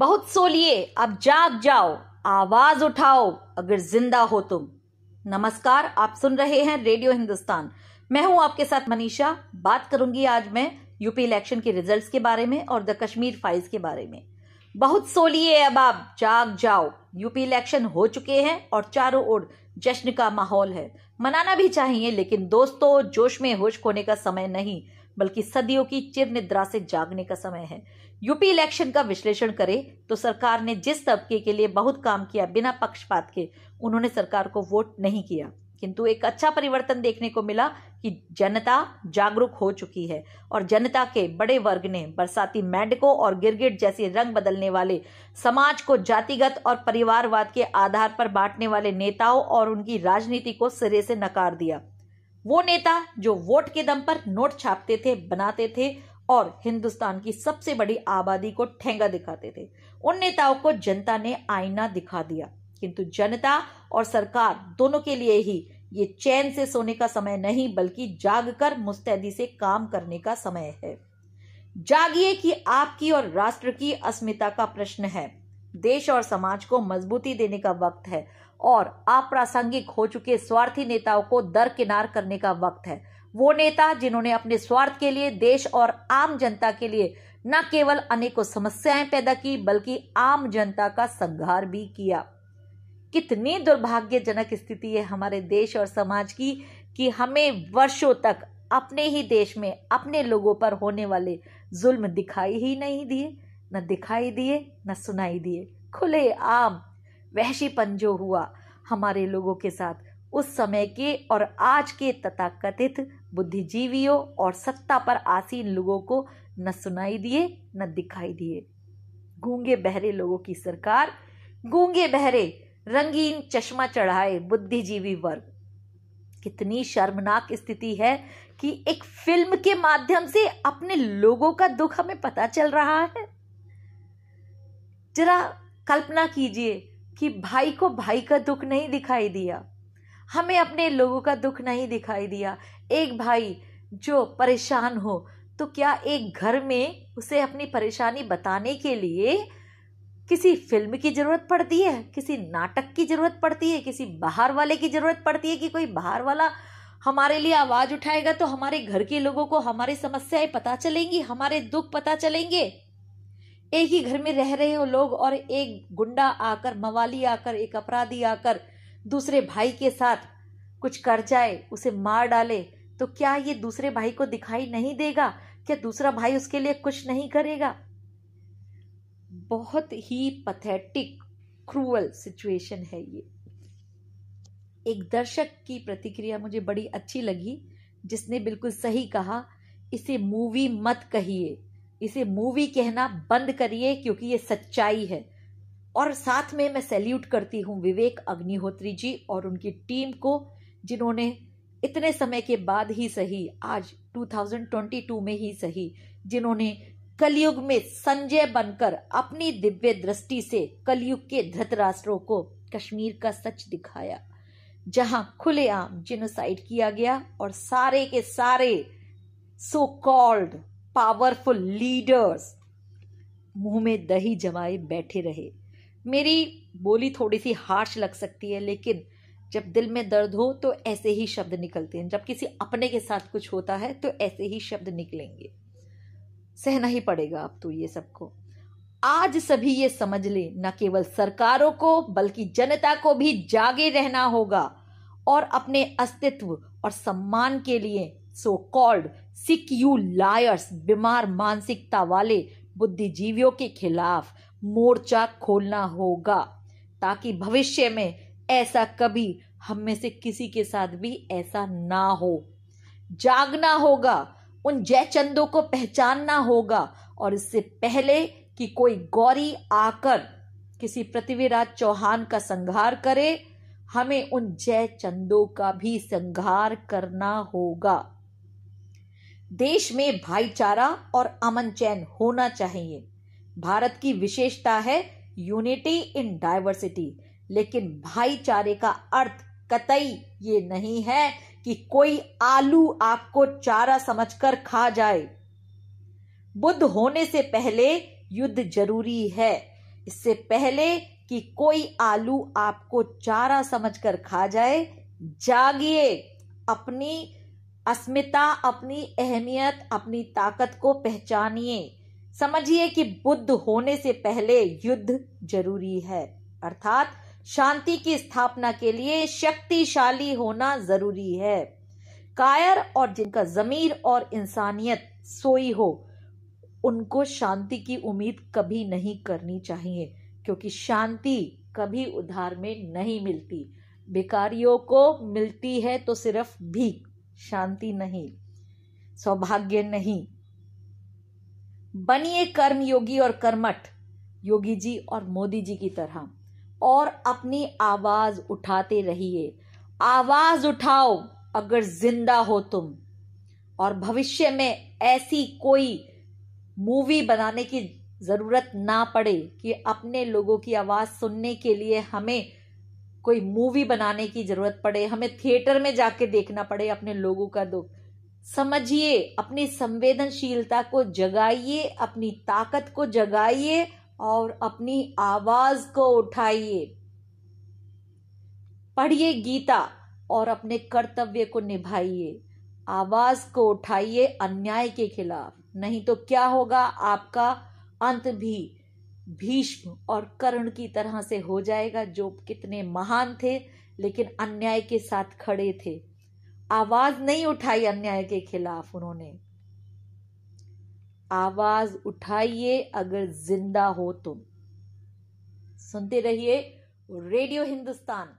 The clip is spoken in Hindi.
बहुत सोलिए अब जाग जाओ आवाज उठाओ अगर जिंदा हो तुम नमस्कार आप सुन रहे हैं रेडियो हिंदुस्तान मैं हूं आपके साथ मनीषा बात करूंगी आज मैं यूपी इलेक्शन के रिजल्ट्स के बारे में और द कश्मीर फाइल्स के बारे में बहुत सोलिए अब आप जाग जाओ यूपी इलेक्शन हो चुके हैं और चारों ओर जश्न का माहौल है मनाना भी चाहिए लेकिन दोस्तों जोश में होश खोने का समय नहीं बल्कि सदियों की चिर निद्रा से जागने का समय है यूपी इलेक्शन का विश्लेषण करें तो सरकार ने जिस तबके के लिए बहुत काम किया बिना पक्षपात के उन्होंने सरकार को वोट नहीं किया किंतु एक अच्छा परिवर्तन देखने को मिला कि जनता जागरूक हो चुकी है और जनता के बड़े वर्ग ने बरसाती मेडिको और गिरगिट जैसे रंग बदलने वाले समाज को जातिगत और परिवारवाद के आधार पर बांटने वाले नेताओं और उनकी राजनीति को सिरे से नकार दिया वो नेता जो वोट के दम पर नोट छापते थे बनाते थे और हिंदुस्तान की सबसे बड़ी आबादी को ठेंगा दिखाते थे उन नेताओं को जनता ने आईना दिखा दिया किंतु जनता और सरकार दोनों के लिए ही ये चैन से सोने का समय नहीं बल्कि जागकर मुस्तैदी से काम करने का समय है जागिए कि आपकी और राष्ट्र की अस्मिता का प्रश्न है देश और समाज को मजबूती देने का वक्त है और अप्रासंगिक हो चुके स्वार्थी नेताओं को दरकिनार करने का वक्त है वो नेता जिन्होंने अपने स्वार्थ के लिए देश और आम जनता के लिए न केवल अनेकों समस्याएं पैदा की बल्कि आम जनता का संघार भी किया कितनी दुर्भाग्यजनक स्थिति है हमारे देश और समाज की कि हमें वर्षों तक अपने ही देश में अपने लोगों पर होने वाले जुल्म दिखाई ही नहीं दिए न दिखाई दिए न सुनाई दिए खुले आम वहशीपन जो हुआ हमारे लोगों के साथ उस समय के और आज के तथाकथित बुद्धिजीवियों और सत्ता पर आसीन लोगों को न सुनाई दिए न दिखाई दिए गूंगे बहरे लोगों की सरकार गूंगे बहरे रंगीन चश्मा चढ़ाए बुद्धिजीवी वर्ग कितनी शर्मनाक स्थिति है कि एक फिल्म के माध्यम से अपने लोगों का दुख हमें पता चल रहा है जरा कल्पना कीजिए कि भाई को भाई का दुख नहीं दिखाई दिया हमें अपने लोगों का दुख नहीं दिखाई दिया एक भाई जो परेशान हो तो क्या एक घर में उसे अपनी परेशानी बताने के लिए किसी फिल्म की ज़रूरत पड़ती है किसी नाटक की ज़रूरत पड़ती है किसी बाहर वाले की ज़रूरत पड़ती है कि कोई बाहर वाला हमारे लिए आवाज़ उठाएगा तो हमारे घर के लोगों को हमारी समस्याएं पता चलेंगी हमारे दुख पता चलेंगे एक ही घर में रह रहे हो लोग और एक गुंडा आकर मवाली आकर एक अपराधी आकर दूसरे भाई के साथ कुछ कर जाए उसे मार डाले तो क्या ये दूसरे भाई को दिखाई नहीं देगा क्या दूसरा भाई उसके लिए कुछ नहीं करेगा बहुत ही पथेटिक क्रूअल सिचुएशन है ये एक दर्शक की प्रतिक्रिया मुझे बड़ी अच्छी लगी जिसने बिल्कुल सही कहा इसे मूवी मत कहिए इसे मूवी कहना बंद करिए क्योंकि ये सच्चाई है और साथ में मैं सैल्यूट करती हूँ विवेक अग्निहोत्री जी और उनकी टीम को जिन्होंने इतने समय के बाद ही सही आज 2022 में ही सही जिन्होंने कलयुग में संजय बनकर अपनी दिव्य दृष्टि से कलयुग के धृतराष्ट्रों को कश्मीर का सच दिखाया जहां खुलेआम जिनोसाइड किया गया और सारे के सारे सो कॉल्ड पावरफुल लीडर्स मुंह में दही जमाए बैठे रहे मेरी बोली थोड़ी सी हार्श लग सकती है लेकिन जब दिल में दर्द हो तो ऐसे ही शब्द निकलते हैं जब किसी अपने के साथ कुछ होता है तो ऐसे ही शब्द निकलेंगे सहना ही पड़ेगा अब तो ये सबको आज सभी ये समझ ले न केवल सरकारों को बल्कि जनता को भी जागे रहना होगा और अपने अस्तित्व और सम्मान के लिए so called sick you liars बीमार मानसिकता वाले बुद्धिजीवियों के खिलाफ मोर्चा खोलना होगा ताकि भविष्य में ऐसा कभी हम में से किसी के साथ भी ऐसा ना हो जागना होगा उन जयचंदों को पहचानना होगा और इससे पहले कि कोई गौरी आकर किसी पृथ्वीराज चौहान का संहार करे हमें उन जयचंदों का भी संहार करना होगा देश में भाईचारा और अमन चैन होना चाहिए भारत की विशेषता है यूनिटी इन डाइवर्सिटी लेकिन भाईचारे का अर्थ कतई ये नहीं है कि कोई आलू आपको चारा समझकर खा जाए बुद्ध होने से पहले युद्ध जरूरी है इससे पहले कि कोई आलू आपको चारा समझकर खा जाए जागिए अपनी अस्मिता अपनी अहमियत अपनी ताकत को पहचानिए समझिए कि बुद्ध होने से पहले युद्ध जरूरी है अर्थात शांति की स्थापना के लिए शक्तिशाली होना जरूरी है कायर और जिनका जमीर और इंसानियत सोई हो उनको शांति की उम्मीद कभी नहीं करनी चाहिए क्योंकि शांति कभी उधार में नहीं मिलती भिकारियों को मिलती है तो सिर्फ भीख शांति नहीं सौभाग्य नहीं बनिए कर्म योगी और कर्मठ योगी जी और मोदी जी की तरह और अपनी आवाज उठाते रहिए आवाज उठाओ अगर जिंदा हो तुम और भविष्य में ऐसी कोई मूवी बनाने की ज़रूरत ना पड़े कि अपने लोगों की आवाज़ सुनने के लिए हमें कोई मूवी बनाने की ज़रूरत पड़े हमें थिएटर में जाके देखना पड़े अपने लोगों का दुख समझिए अपनी संवेदनशीलता को जगाइए अपनी ताकत को जगाइए और अपनी आवाज को उठाइए पढ़िए गीता और अपने कर्तव्य को निभाइए आवाज को उठाइए अन्याय के खिलाफ नहीं तो क्या होगा आपका अंत भी भीष्म और कर्ण की तरह से हो जाएगा जो कितने महान थे लेकिन अन्याय के साथ खड़े थे आवाज नहीं उठाई अन्याय के खिलाफ उन्होंने आवाज उठाइए अगर जिंदा हो तुम सुनते रहिए रेडियो हिंदुस्तान